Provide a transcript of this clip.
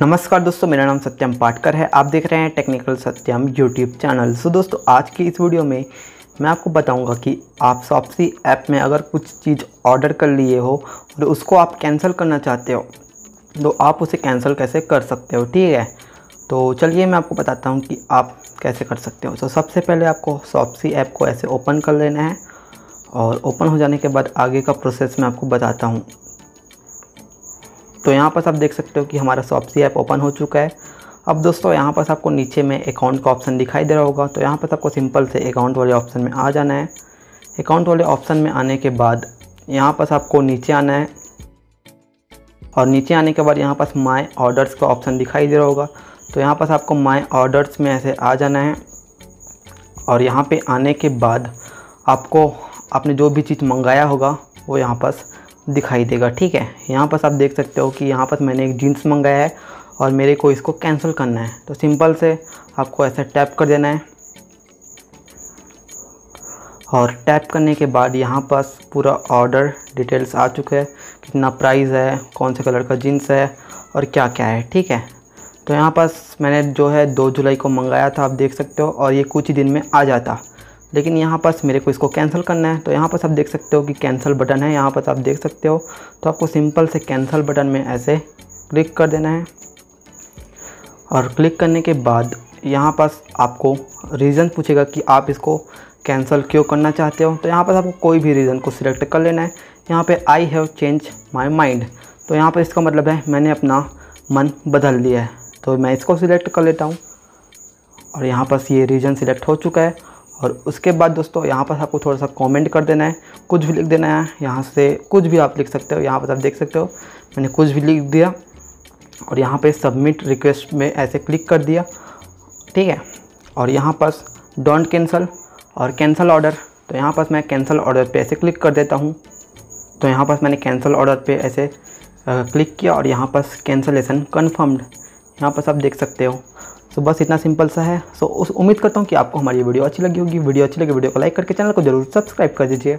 नमस्कार दोस्तों मेरा नाम सत्यम पाटकर है आप देख रहे हैं technical Satyam YouTube channel so दोस्तों आज की इस वीडियो में मैं आपको बताऊंगा कि आप सॉपसी ऐप में अगर कुछ चीज़ ऑर्डर कर लिए हो और तो उसको आप कैंसिल करना चाहते हो तो आप उसे कैंसिल कैसे कर सकते हो ठीक है तो चलिए मैं आपको बताता हूँ कि आप कैसे कर सकते हो तो सबसे पहले आपको सॉपसी ऐप को ऐसे ओपन कर लेना है और ओपन हो जाने के बाद आगे का प्रोसेस मैं आपको बताता हूँ तो यहाँ पर आप देख सकते हो कि हमारा सॉप्सी ऐप ओपन हो चुका है अब दोस्तों यहाँ पर आपको नीचे में अकाउंट का ऑप्शन दिखाई दे रहा होगा तो यहाँ पर आपको सिंपल से अकाउंट वाले ऑप्शन में आ जाना है अकाउंट वाले ऑप्शन में आने के बाद यहाँ पर आपको नीचे आना है और नीचे आने के बाद यहाँ पास माय ऑर्डर्स का ऑप्शन दिखाई दे रहा होगा तो यहाँ पास आपको माय ऑर्डर्स में ऐसे आ जाना है और यहाँ पे आने के बाद आपको आपने जो भी चीज़ मंगाया होगा वो यहाँ पास दिखाई देगा ठीक है यहाँ पर आप देख सकते हो कि यहाँ पर मैंने एक जीन्स मंगाया है और मेरे को इसको कैंसिल करना है तो सिंपल से आपको ऐसे टैप कर देना है और टैप करने के बाद यहाँ पास पूरा ऑर्डर डिटेल्स आ चुके हैं कितना प्राइस है कौन से कलर का जीन्स है और क्या क्या है ठीक है तो यहाँ पास मैंने जो है दो जुलाई को मंगाया था आप देख सकते हो और ये कुछ ही दिन में आ जाता लेकिन यहाँ पर मेरे को इसको कैंसिल करना है तो यहाँ पर आप देख सकते हो कि कैंसिल बटन है यहाँ पर आप देख सकते हो तो आपको सिंपल से कैंसिल बटन में ऐसे क्लिक कर देना है और क्लिक करने के बाद यहाँ पास आपको रीज़न पूछेगा कि आप इसको कैंसिल क्यों करना चाहते हो तो यहाँ पर आपको कोई भी रीज़न को सिलेक्ट कर लेना है यहाँ पे I have change my mind तो यहाँ पर इसका मतलब है मैंने अपना मन बदल लिया है तो मैं इसको सिलेक्ट कर लेता हूँ और यहाँ पर ये रीजन सिलेक्ट हो चुका है और उसके बाद दोस्तों यहाँ पर आपको थोड़ा सा कमेंट कर देना है कुछ भी लिख देना है यहाँ से कुछ भी आप लिख सकते हो यहाँ पर आप देख सकते हो मैंने कुछ भी लिख दिया और यहाँ पे सबमिट रिक्वेस्ट में ऐसे क्लिक कर दिया ठीक है और यहाँ पर डोंट कैंसल और कैंसल ऑर्डर तो यहाँ पास मैं कैंसल ऑर्डर पर ऐसे क्लिक कर देता हूँ तो यहाँ पास मैंने कैंसल ऑर्डर पर ऐसे क्लिक किया और यहाँ पर कैंसलेसन कन्फर्म्ड यहाँ पास आप देख सकते हो सो बस इतना सिंपल सा है सो उस उम्मीद करता हूँ कि आपको हमारी वीडियो अच्छी लगी होगी वीडियो अच्छी लगी वीडियो को लाइक करके चैनल को जरूर सब्सक्राइब कर दीजिए